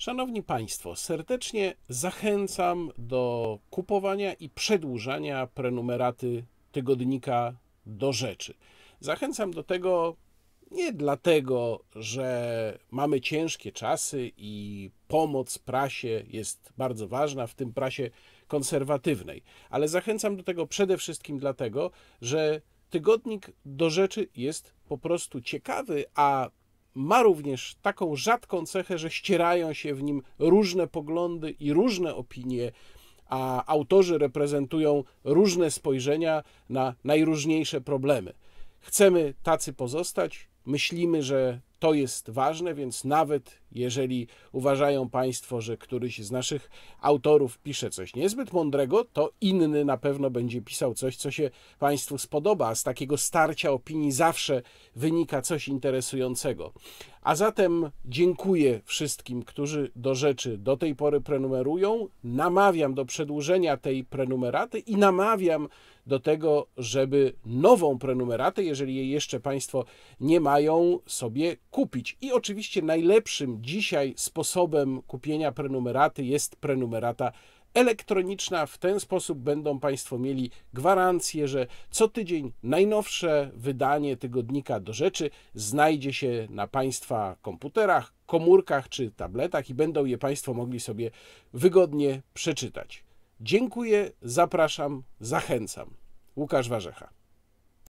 Szanowni Państwo, serdecznie zachęcam do kupowania i przedłużania prenumeraty tygodnika do rzeczy. Zachęcam do tego nie dlatego, że mamy ciężkie czasy i pomoc prasie jest bardzo ważna, w tym prasie konserwatywnej, ale zachęcam do tego przede wszystkim dlatego, że tygodnik do rzeczy jest po prostu ciekawy, a ma również taką rzadką cechę, że ścierają się w nim różne poglądy i różne opinie, a autorzy reprezentują różne spojrzenia na najróżniejsze problemy. Chcemy tacy pozostać, myślimy, że to jest ważne, więc nawet jeżeli uważają Państwo, że któryś z naszych autorów pisze coś niezbyt mądrego, to inny na pewno będzie pisał coś, co się Państwu spodoba. Z takiego starcia opinii zawsze wynika coś interesującego. A zatem dziękuję wszystkim, którzy do rzeczy do tej pory prenumerują. Namawiam do przedłużenia tej prenumeraty i namawiam do tego, żeby nową prenumeratę, jeżeli jej jeszcze Państwo nie mają, sobie kupić. I oczywiście najlepszym dzisiaj sposobem kupienia prenumeraty jest prenumerata elektroniczna. W ten sposób będą Państwo mieli gwarancję, że co tydzień najnowsze wydanie tygodnika do rzeczy znajdzie się na Państwa komputerach, komórkach czy tabletach i będą je Państwo mogli sobie wygodnie przeczytać. Dziękuję, zapraszam, zachęcam. Łukasz Warzecha.